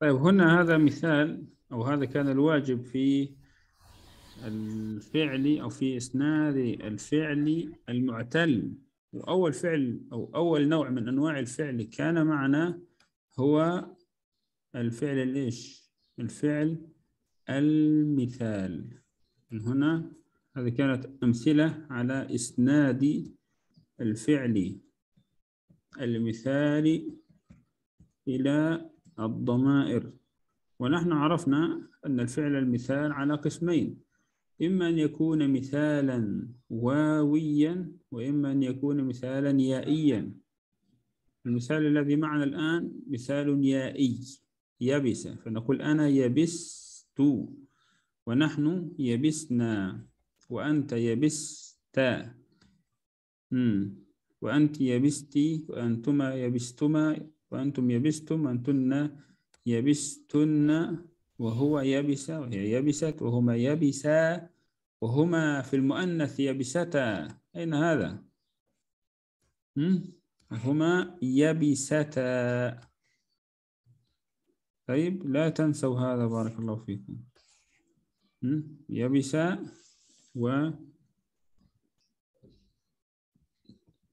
طيب هنا هذا مثال أو هذا كان الواجب في الفعل أو في إسناد الفعل المعتل وأول فعل أو أول نوع من أنواع الفعل كان معنا هو الفعل الإيش الفعل المثال هنا هذه كانت أمثلة على إسناد الفعل المثال إلى الضمائر ونحن عرفنا أن الفعل المثال على قسمين إما أن يكون مثالا واويا وإما أن يكون مثالا يائيا المثال الذي معنا الآن مثال يائي يبس فنقول أنا يبست ونحن يبسنا وأنت يبست وأنت يبستي وأنتما يبستما وأنتم يبستم أنتن يبستن وهو يبس وهي يبست وهما يبسا وهما في المؤنث يبستا أين هذا؟ هما يبستا طيب لا تنسوا هذا بارك الله فيكم يبسا و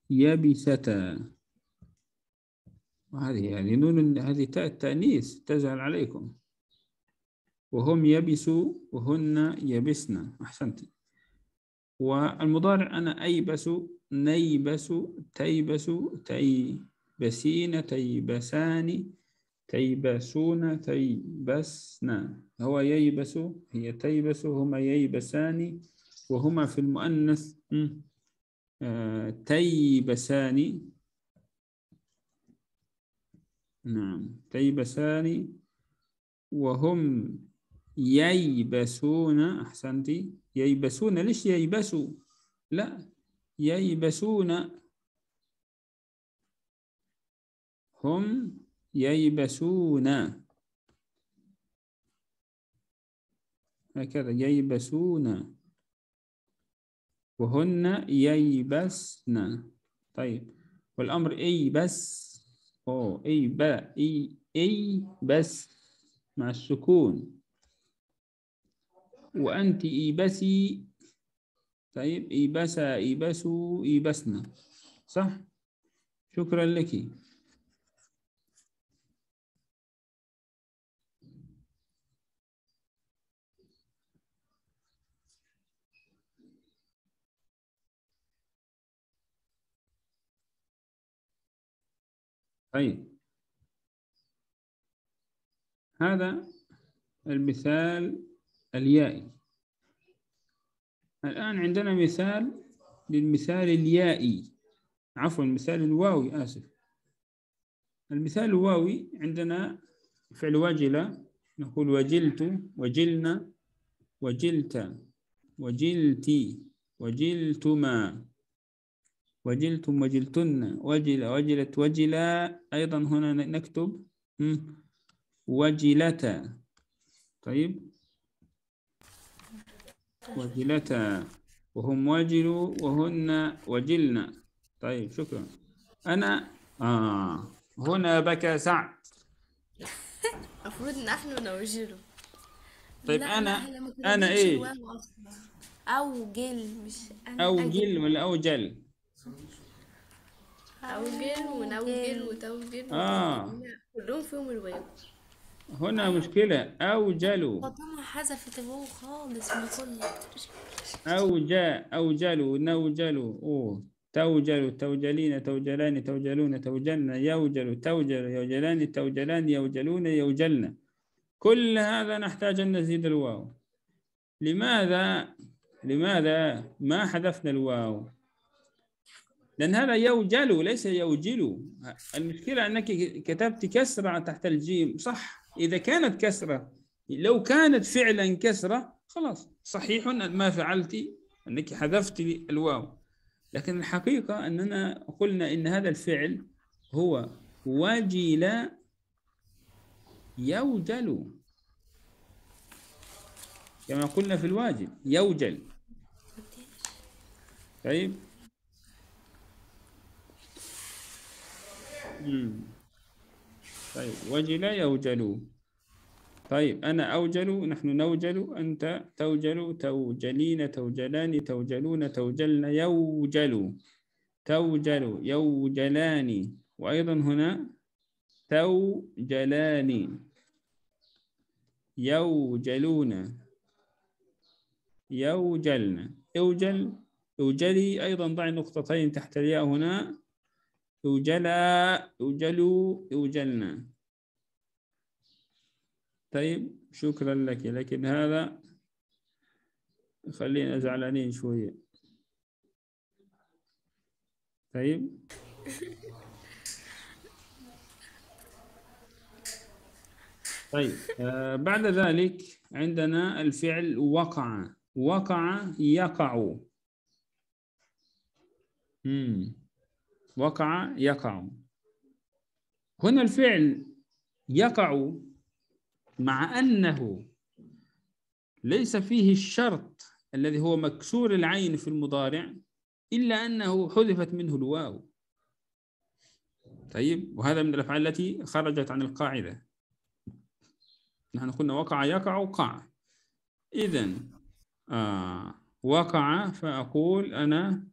يبستا وهذه يعني نون هذه تاء التأنيث تزعل عليكم وهم يبسوا وهن يبسن أحسنت والمضارع أنا أيبس نيبس تيبس تيبسين تيبسان تيبسون تيبسنا هو ييبس هي تيبس هما ييبسان وهما في المؤنث آه، تيبسان نعم تيبسان وهم ييبسون أحسنت ييبسون ليش ييبسوا لا ييبسون هم ييبسون هكذا ييبسون وهن ييبسن طيب والأمر إيبس أو إي با إي إي إيه بس مع السكون وأنت بسي طيب بسو اي بسنا صح؟ شكرا لك طيب هذا المثال اليائي الآن عندنا مثال للمثال اليائي عفوا المثال الواوي آسف المثال الواوي عندنا فعل وجل نقول وجلت وجلنا وجلت وجلتي وجلتما وجلتم وجلتن وجل وجلت وجلا أيضا هنا نكتب وجلتا طيب وجلتا وهم وجلوا وهن وجلنا طيب شكرا أنا آه هنا بكى سعد المفروض نحن نوجله طيب أنا أنا إيه أو جل مش أنا أو جل ولا جل. أوجل ونوجل وتوجل آه كلهم فيهم الواو هنا مشكلة أوجلوا فاطمة حذفت الواو خالص من كل أوجا أوجلوا نوجلوا أوه توجلين توجلان توجلون توجلنا يوجل توجل يوجلان توجلان يوجلون يوجلنا كل هذا نحتاج أن نزيد الواو لماذا لماذا ما حذفنا الواو لأن هذا يوجل وليس يوجل المشكلة أنك كتبت كسرة تحت الجيم صح إذا كانت كسرة لو كانت فعلا كسرة خلاص صحيح أن ما فعلت أنك حذفت الواو لكن الحقيقة أننا قلنا إن هذا الفعل هو وجل يوجل كما قلنا في الواجب يوجل طيب طيب وجل يوجل طيب أنا أوجل نحن نوجل أنت توجل توجلين توجلان توجلون توجلن يوجل توجل يوجلان وأيضا هنا توجلان يوجلون يوجلن يوجل يوجلي أيضا ضع نقطتين تحت الياء هنا يوجلا يوجلوا يوجلنا طيب شكرا لك لكن هذا خلينا زعلانين شوية طيب طيب آه بعد ذلك عندنا الفعل وقع وقع يقع وقع يقع هنا الفعل يقع مع أنه ليس فيه الشرط الذي هو مكسور العين في المضارع إلا أنه حذفت منه الواو طيب وهذا من الأفعال التي خرجت عن القاعدة نحن قلنا وقع يقع قع إذا آه وقع فأقول أنا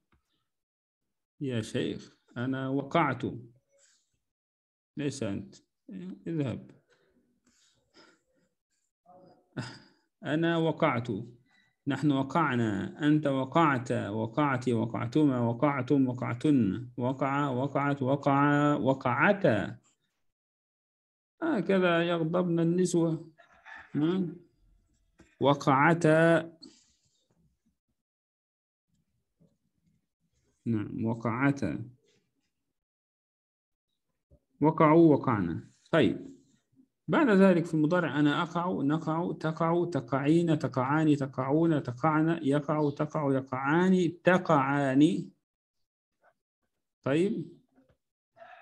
يا شيخ أنا وقعت ليس أنت اذهب أنا وقعت نحن وقعنا أنت وقعت وقعت وقعتما وقعتم وقعتن وقع وقعت وقع وقعتا هكذا يغضبن النسوة وقعتا نعم وقعتا وقعوا وقعنا طيب بعد ذلك في المضارع أنا أقع نقع تقع تقعين تقعان تقعون تقعن يقع تقع يقعان تقعان طيب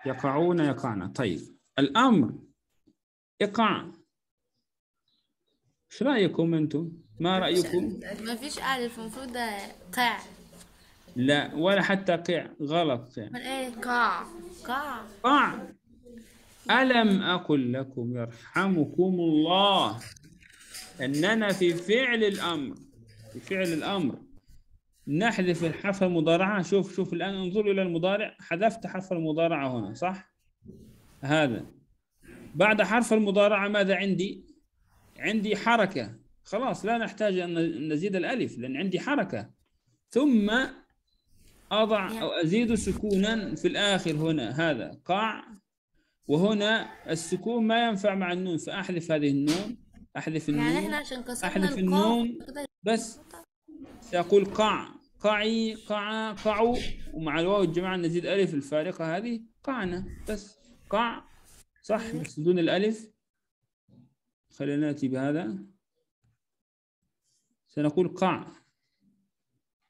يقعون يقعن طيب الأمر اقع ايش رايكم انتم ما رايكم ما فيش الف المفروض قاع لا ولا حتى قاع غلط إيه؟ قاع قاع قاع ألم أقل لكم يرحمكم الله أننا في فعل الأمر في فعل الأمر نحذف الحرف المضارعة شوف شوف الآن انظروا إلى المضارع حذفت حرف المضارعة هنا صح هذا بعد حرف المضارعة ماذا عندي عندي حركة خلاص لا نحتاج أن نزيد الألف لأن عندي حركة ثم أضع أو أزيد سكونا في الآخر هنا هذا قاع وهنا السكون ما ينفع مع النون فأحذف هذه النون أحذف يعني النون يعني احنا عشان كسرنا أحذف النون بس سأقول قع قعي قع قعو ومع الواو الجماعة نزيد ألف الفارقة هذه قعنا بس قع صح أيوه. بس بدون الألف خلينا نأتي بهذا سنقول قع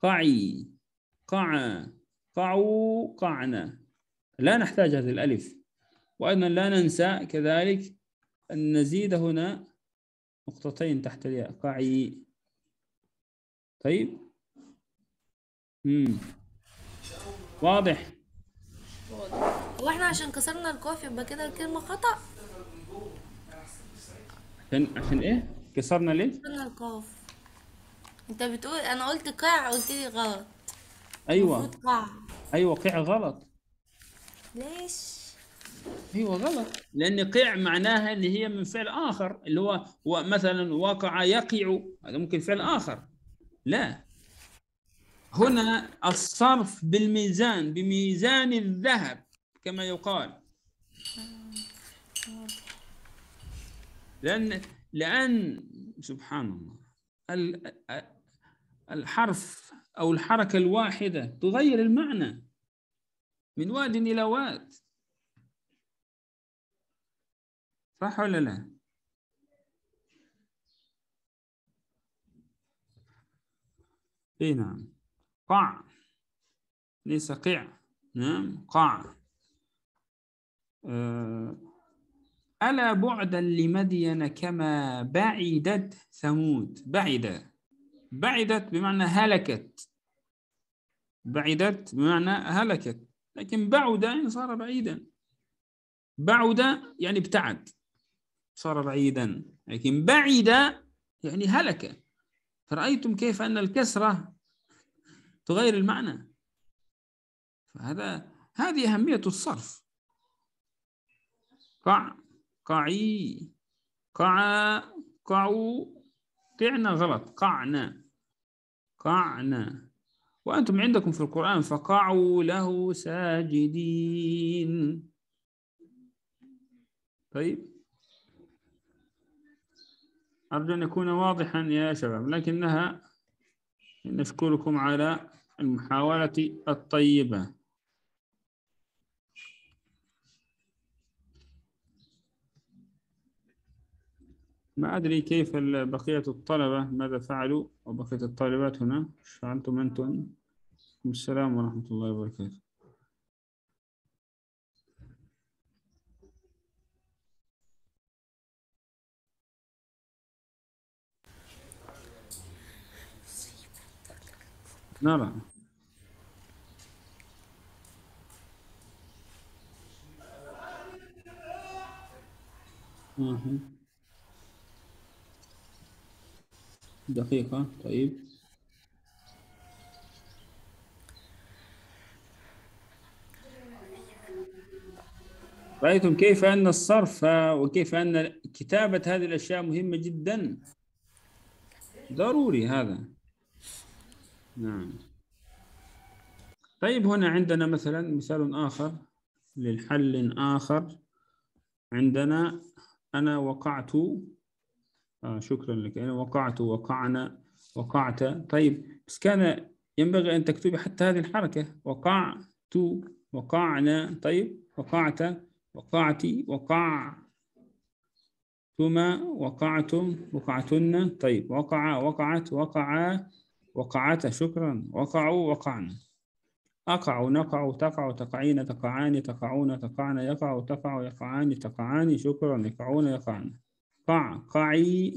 قعي قع قعو قعنا لا نحتاج هذه الألف وأيضا لا ننسى كذلك أن نزيد هنا نقطتين تحت الياء قاعي طيب مم. واضح هو احنا عشان كسرنا القاف يبقى كده الكلمة خطأ عشان عشان ايه؟ كسرنا ليه؟ كسرنا القاف انت بتقول انا قلت قاع قلت لي غلط ايوه قاع ايوه قاع غلط ليش؟ ايوه غلط لان قيع معناها اللي هي من فعل اخر اللي هو هو مثلا وقع يقع هذا ممكن فعل اخر لا هنا الصرف بالميزان بميزان الذهب كما يقال لأن لأن سبحان الله الحرف أو الحركة الواحدة تغير المعنى من واد إلى واد صح ولا لا؟ اي نعم قع ليس قع نعم قع آه، ألا بعدا لمدين كما بعدت ثمود بعد بعدت بمعنى هلكت بعدت بمعنى هلكت لكن بعد يعني صار بعيدا بعد يعني ابتعد صار بعيدا لكن بعد يعني هلك فرأيتم كيف أن الكسرة تغير المعنى فهذا هذه أهمية الصرف قع قعي قع قعوا قعنا غلط قعنا قعنا وأنتم عندكم في القرآن فقعوا له ساجدين طيب أرجو أن يكون واضحا يا شباب لكنها نشكركم على المحاولة الطيبة ما أدري كيف بقية الطلبة ماذا فعلوا وبقية الطالبات هنا فعلتم أنتم السلام ورحمة الله وبركاته نعم آه. دقيقة طيب رأيتم كيف أن الصرف وكيف أن كتابة هذه الأشياء مهمة جدا ضروري هذا نعم طيب هنا عندنا مثلا مثال آخر للحل آخر عندنا أنا وقعت آه شكرا لك أنا وقعت وقعنا وقعت طيب بس كان ينبغي أن تكتبي حتى هذه الحركة وقعت وقعنا طيب وقعت وقعت وقعتما وقعتم وقعتن طيب وقع وقعت وقعا وقعت شكرا وقعوا وقعنا أقع نقع تقع تقعين تقعان تقعون تقعن يقع تقع يقعان تقعان شكرا يقعون يقعن قع قعي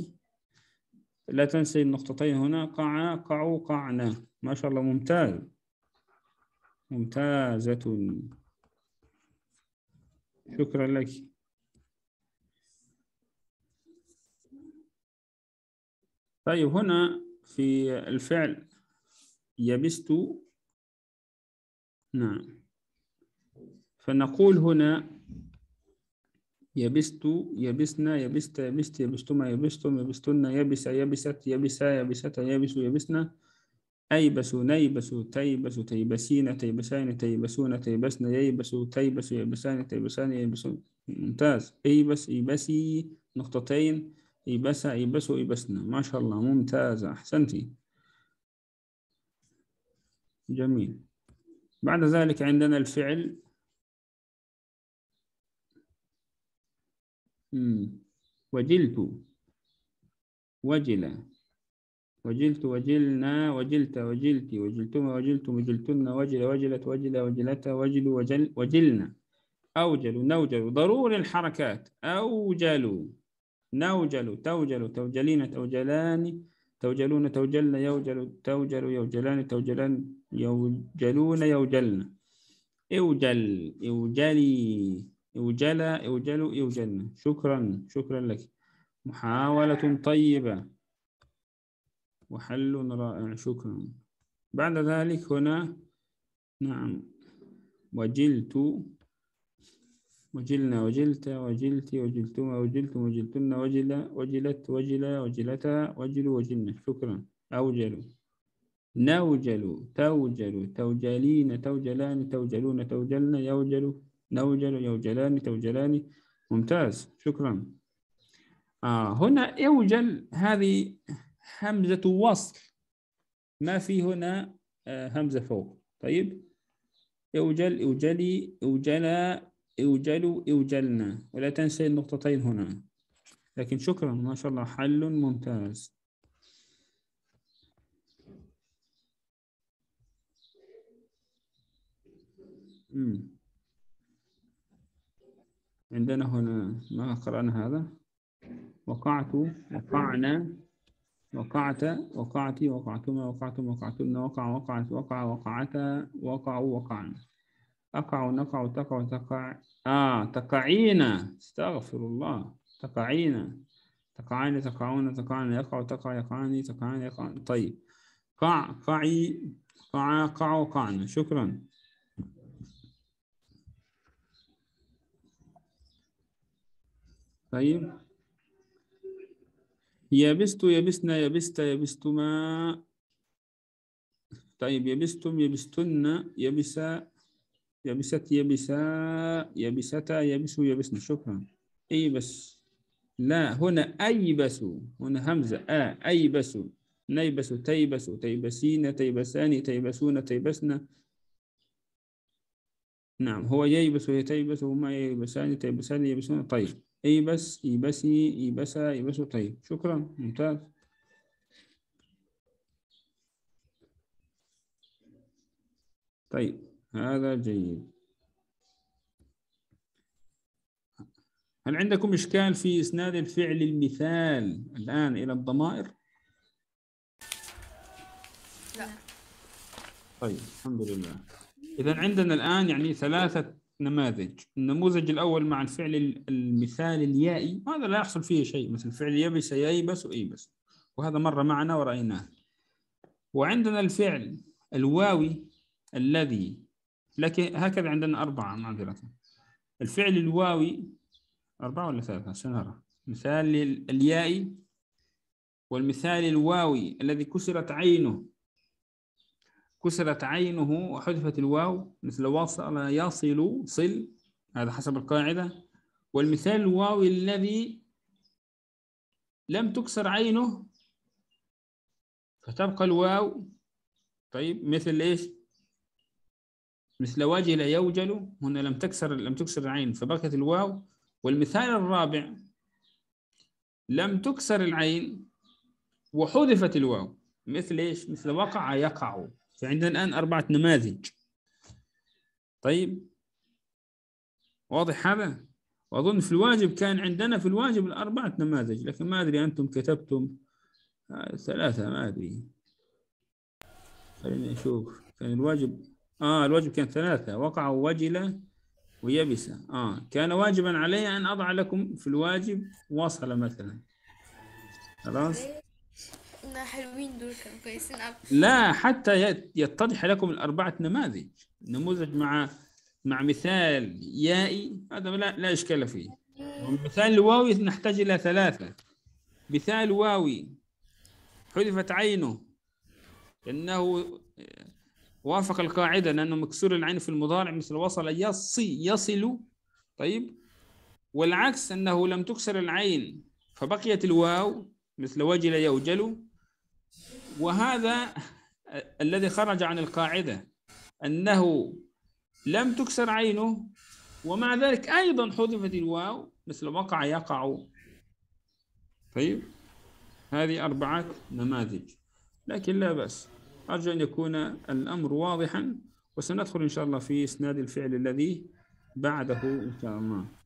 لا تنسي النقطتين هنا قع قعوا قعنا ما شاء الله ممتاز ممتازة شكرا لك طيب هنا في الفعل يبست نعم فنقول هنا يبست يبسنا يبست يبست يبستما يبستم يبستن يبس يبست يبسا يبست يبس يبسنا أيبس نيبس تيبس تيبسين تيبسان تيبسون تيبسن ييبس تيبس يبسان تيبسان يبسون ممتاز أيبس يبسي نقطتين إبس يبس ويبسنا ما شاء الله ممتازة أحسنتي جميل بعد ذلك عندنا الفعل وجلت وجل وجلت وجلنا وجلت وجلت وجلتما وجلتم وجلتن وجل وجلت وجل وجلت وجل وجل وجلنا أوجل نوجل ضروري الحركات أوجلوا نوجل توجل توجلين توجلان توجلون توجلن يوجل توجل يوجلان توجلان يوجلون يوجلن اوجل اوجلي اوجلا اوجلوا اوجلن شكرا شكرا لك محاولة طيبة وحل رائع شكرا بعد ذلك هنا نعم وجلت وجلنا وجلت وجلتي وجلتما وجلتم وجلتن وجل وجلت وجلا وجلتا وجل وجلنا شكرا أوجلوا نوجل توجل توجلين توجلان توجلون توجلنا يوجل نوجل يوجلان توجلان ممتاز شكرا آه هنا يوجل هذه همزة وصل ما في هنا آه همزة فوق طيب يوجل يوجلي يوجلا اوجلوا اوجلنا ولا تنسى النقطتين هنا لكن شكرا ما شاء الله حل ممتاز مم. عندنا هنا ما قرأنا هذا وقعت وقعنا وقعت وقعتي وقعتما وقعتم وقعتن وقع وقعت وقع وقعتا وقعوا وقعنا أقع نقع تقع تقع آه تقعين استغفر الله تقعين تقعان تقعون تقعن يقع تقع يقعان تقعان يقعان طيب قع قعي قع قع قعن شكرا طيب يبست يبسنا يبست يبستما طيب يبستم يبستن يبس يبست يبسا يبستا يبس يبسن شكرا أيبس لا هنا أيبس هنا همزة آ أيبس نيبس تيبس تيبسين تيبسان تيبسون تيبسنا نعم هو ييبس ويتيبس وما ييبسان تيبسان يبسون طيب ايبس بس ايبسا ايبسوا طيب شكرا ممتاز طيب هذا جيد هل عندكم إشكال في إسناد الفعل المثال الآن إلى الضمائر؟ لا طيب الحمد لله إذا عندنا الآن يعني ثلاثة نماذج النموذج الأول مع الفعل المثال اليائي هذا لا يحصل فيه شيء مثل فعل يبس ييبس وإيبس وهذا مر معنا ورأيناه وعندنا الفعل الواوي الذي لكن هكذا عندنا أربعة معذرة الفعل الواوي أربعة ولا ثلاثة سنرى مثال الياء والمثال الواوي الذي كسرت عينه كسرت عينه وحذفت الواو مثل واصل يصل صل هذا حسب القاعدة والمثال الواوي الذي لم تكسر عينه فتبقى الواو طيب مثل ايش؟ مثل واجه لا يوجل هنا لم تكسر لم تكسر العين فبركة الواو والمثال الرابع لم تكسر العين وحذفت الواو مثل ايش؟ مثل وقع يقع فعندنا الآن أربعة نماذج طيب واضح هذا؟ وأظن في الواجب كان عندنا في الواجب الأربعة نماذج لكن ما أدري أنتم كتبتم آه، ثلاثة ما أدري خليني أشوف كان الواجب آه الوجب كان ثلاثة وقع وجل ويبس آه كان واجبا علي أن أضع لكم في الواجب وصل مثلا خلاص حلوين دول كانوا كويسين لا حتى يتضح لكم الأربعة نماذج نموذج مع مع مثال يائي هذا لا لا إشكال فيه مثال الواوي نحتاج إلى ثلاثة مثال واوي حذفت عينه إنه وافق القاعدة لأنه مكسور العين في المضارع مثل وصل يصي يصل طيب والعكس أنه لم تكسر العين فبقيت الواو مثل وجل يوجل وهذا الذي خرج عن القاعدة أنه لم تكسر عينه ومع ذلك أيضا حذفت الواو مثل وقع يقع طيب هذه أربعة نماذج لكن لا بأس أرجو أن يكون الأمر واضحا وسندخل إن شاء الله في إسناد الفعل الذي بعده إن شاء الله